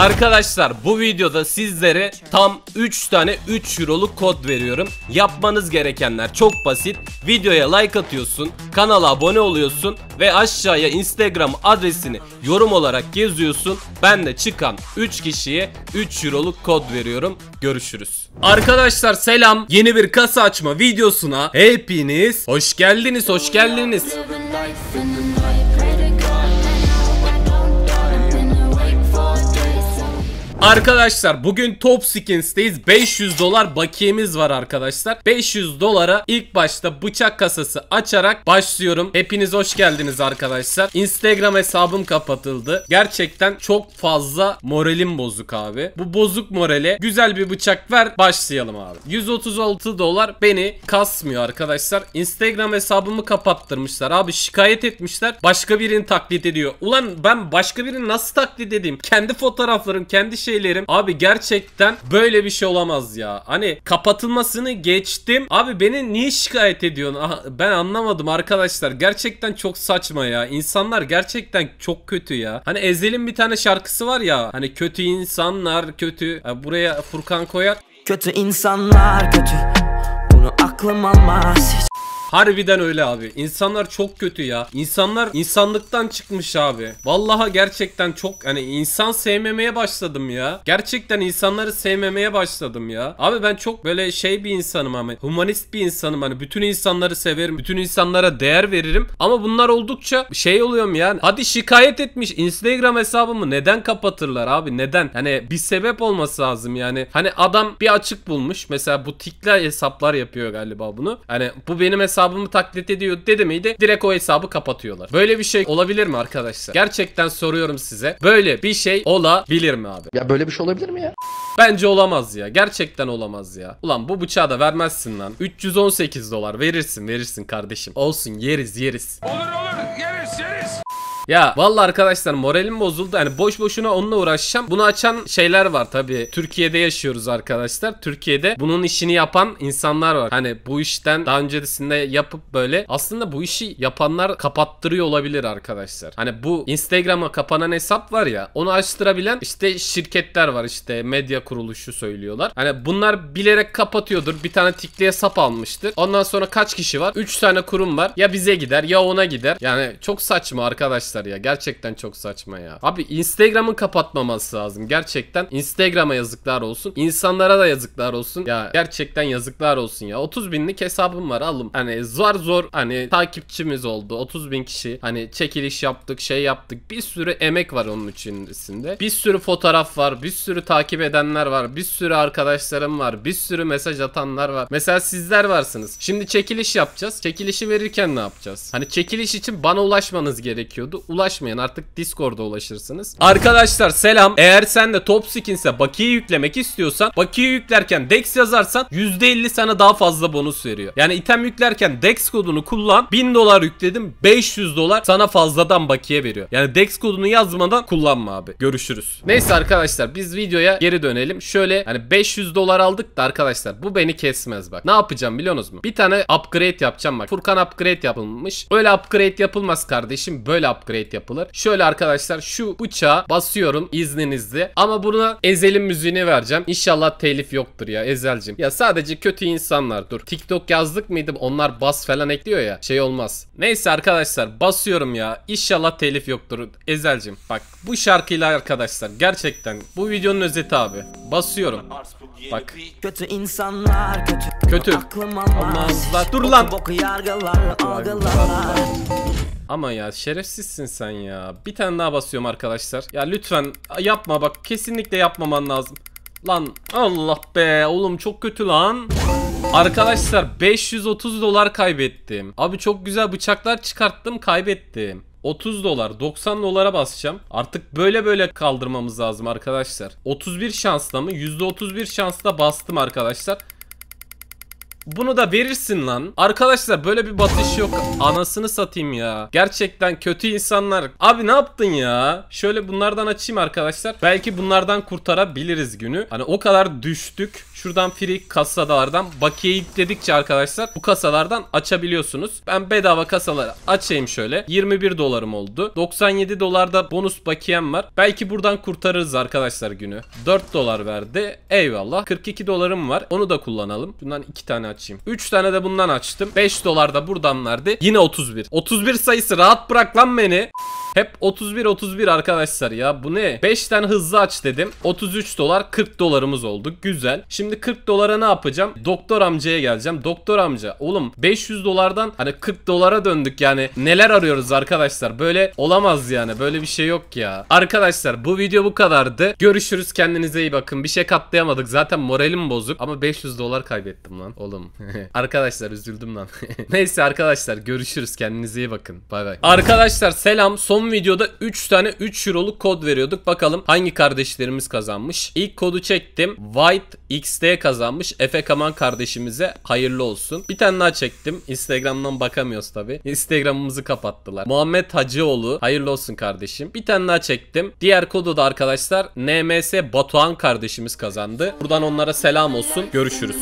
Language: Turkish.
Arkadaşlar bu videoda sizlere tam 3 tane 3 euroluk kod veriyorum. Yapmanız gerekenler çok basit. Videoya like atıyorsun, kanala abone oluyorsun ve aşağıya Instagram adresini yorum olarak yazıyorsun. Ben de çıkan 3 kişiye 3 euroluk kod veriyorum. Görüşürüz. Arkadaşlar selam. Yeni bir kasa açma videosuna hepiniz hoş geldiniz, hoş geldiniz. Arkadaşlar bugün Top Skins'teyiz. 500 dolar bakiyemiz var arkadaşlar. 500 dolara ilk başta bıçak kasası açarak başlıyorum. Hepiniz hoş geldiniz arkadaşlar. Instagram hesabım kapatıldı. Gerçekten çok fazla moralim bozuk abi. Bu bozuk morale güzel bir bıçak ver başlayalım abi. 136 dolar beni kasmıyor arkadaşlar. Instagram hesabımı kapattırmışlar abi şikayet etmişler. Başka birini taklit ediyor. Ulan ben başka birini nasıl taklit edeyim? Kendi fotoğraflarım, kendi şey şeylerim. Abi gerçekten böyle bir şey olamaz ya. Hani kapatılmasını geçtim. Abi beni niye şikayet ediyorsun? Aha, ben anlamadım arkadaşlar. Gerçekten çok saçma ya. İnsanlar gerçekten çok kötü ya. Hani Ezel'in bir tane şarkısı var ya. Hani kötü insanlar kötü. Buraya Furkan koyar. Kötü insanlar kötü. Bunu aklım almaz hiç. Harbiden öyle abi. İnsanlar çok kötü ya. İnsanlar insanlıktan çıkmış abi. Vallaha gerçekten çok hani insan sevmemeye başladım ya. Gerçekten insanları sevmemeye başladım ya. Abi ben çok böyle şey bir insanım ama humanist bir insanım hani bütün insanları severim. Bütün insanlara değer veririm. Ama bunlar oldukça şey oluyorum yani. Hadi şikayet etmiş Instagram hesabımı neden kapatırlar abi? Neden? Hani bir sebep olması lazım yani. Hani adam bir açık bulmuş. Mesela butikler hesaplar yapıyor galiba bunu. Hani bu benim hesabım hesabımı taklit ediyor dedi miydi direkt o hesabı kapatıyorlar. Böyle bir şey olabilir mi arkadaşlar? Gerçekten soruyorum size. Böyle bir şey olabilir mi abi? Ya böyle bir şey olabilir mi ya? Bence olamaz ya. Gerçekten olamaz ya. Ulan bu bıçağı da vermezsin lan. 318 dolar verirsin verirsin kardeşim. Olsun yeriz yeriz. Olur olur yeriz yeriz. Ya vallahi arkadaşlar moralim bozuldu. Hani boş boşuna onunla uğraşacağım. Bunu açan şeyler var tabii Türkiye'de yaşıyoruz arkadaşlar. Türkiye'de bunun işini yapan insanlar var. Hani bu işten daha öncesinde yapıp böyle aslında bu işi yapanlar kapattırıyor olabilir arkadaşlar. Hani bu Instagram'a kapanan hesap var ya onu açtırabilen işte şirketler var işte medya kuruluşu söylüyorlar. Hani bunlar bilerek kapatıyordur. Bir tane tikliye sap almıştır. Ondan sonra kaç kişi var? 3 tane kurum var. Ya bize gider ya ona gider. Yani çok saçma arkadaşlar arkadaşlar ya. Gerçekten çok saçma ya. Abi Instagram'ın kapatmaması lazım. Gerçekten Instagram'a yazıklar olsun. İnsanlara da yazıklar olsun. Ya gerçekten yazıklar olsun ya. 30 binlik hesabım var alım. Hani zor zor hani takipçimiz oldu. 30 bin kişi. Hani çekiliş yaptık şey yaptık. Bir sürü emek var onun içerisinde. Bir sürü fotoğraf var. Bir sürü takip edenler var. Bir sürü arkadaşlarım var. Bir sürü mesaj atanlar var. Mesela sizler varsınız. Şimdi çekiliş yapacağız. Çekilişi verirken ne yapacağız? Hani çekiliş için bana ulaşmanız gerekiyordu ulaşmayın. Artık Discord'a ulaşırsınız. Arkadaşlar selam. Eğer sen de top skinse bakiye yüklemek istiyorsan bakiye yüklerken Dex yazarsan %50 sana daha fazla bonus veriyor. Yani item yüklerken Dex kodunu kullan. 1000 dolar yükledim 500 dolar sana fazladan bakiye veriyor. Yani Dex kodunu yazmadan kullanma abi. Görüşürüz. Neyse arkadaşlar biz videoya geri dönelim. Şöyle hani 500 dolar aldık da arkadaşlar bu beni kesmez bak. Ne yapacağım biliyorsunuz mu? Bir tane upgrade yapacağım bak. Furkan upgrade yapılmış. Öyle upgrade yapılmaz kardeşim. Böyle upgrade upgrade yapılır. Şöyle arkadaşlar şu bıçağa basıyorum izninizle. Ama buna ezelim müziğini vereceğim. İnşallah telif yoktur ya Ezel'cim. Ya sadece kötü insanlar dur. TikTok yazdık mıydı? Onlar bas falan ekliyor ya. Şey olmaz. Neyse arkadaşlar basıyorum ya. İnşallah telif yoktur. Ezel'cim bak bu şarkıyla arkadaşlar gerçekten bu videonun özeti abi. Basıyorum. Bak. Kötü insanlar kötü. Kötü. Aklım almaz. Dur lan. Boku yargılarla algılar. Ama ya şerefsizsin sen ya. Bir tane daha basıyorum arkadaşlar. Ya lütfen yapma bak kesinlikle yapmaman lazım. Lan Allah be oğlum çok kötü lan. Arkadaşlar 530 dolar kaybettim. Abi çok güzel bıçaklar çıkarttım kaybettim. 30 dolar 90 dolara basacağım. Artık böyle böyle kaldırmamız lazım arkadaşlar. 31 şansla mı? %31 şansla bastım arkadaşlar. Bunu da verirsin lan. Arkadaşlar böyle bir batış yok. Anasını satayım ya. Gerçekten kötü insanlar. Abi ne yaptın ya? Şöyle bunlardan açayım arkadaşlar. Belki bunlardan kurtarabiliriz günü. Hani o kadar düştük. Şuradan free kasadalardan bakiyeyi dedikçe arkadaşlar bu kasalardan açabiliyorsunuz. Ben bedava kasaları açayım şöyle. 21 dolarım oldu. 97 dolarda bonus bakiyem var. Belki buradan kurtarırız arkadaşlar günü. 4 dolar verdi. Eyvallah. 42 dolarım var. Onu da kullanalım. Bundan 2 tane açayım. 3 tane de bundan açtım. 5 dolar da buradan verdi. Yine 31. 31 sayısı rahat bırak lan beni. Hep 31-31 arkadaşlar ya bu ne? 5'ten hızlı aç dedim. 33 dolar 40 dolarımız oldu. Güzel. Şimdi 40 dolara ne yapacağım? Doktor amcaya geleceğim. Doktor amca oğlum 500 dolardan hani 40 dolara döndük yani. Neler arıyoruz arkadaşlar? Böyle olamaz yani. Böyle bir şey yok ya. Arkadaşlar bu video bu kadardı. Görüşürüz. Kendinize iyi bakın. Bir şey katlayamadık. Zaten moralim bozuk ama 500 dolar kaybettim lan oğlum. arkadaşlar üzüldüm lan. Neyse arkadaşlar görüşürüz. Kendinize iyi bakın. Bay bay. Arkadaşlar selam. Son Son videoda 3 tane 3 Euro'luk kod veriyorduk. Bakalım hangi kardeşlerimiz kazanmış. İlk kodu çektim. White XD kazanmış. Efe Kaman kardeşimize hayırlı olsun. Bir tane daha çektim. Instagram'dan bakamıyoruz tabi. Instagram'ımızı kapattılar. Muhammed Hacıoğlu hayırlı olsun kardeşim. Bir tane daha çektim. Diğer kodu da arkadaşlar NMS Batuhan kardeşimiz kazandı. Buradan onlara selam olsun. Görüşürüz.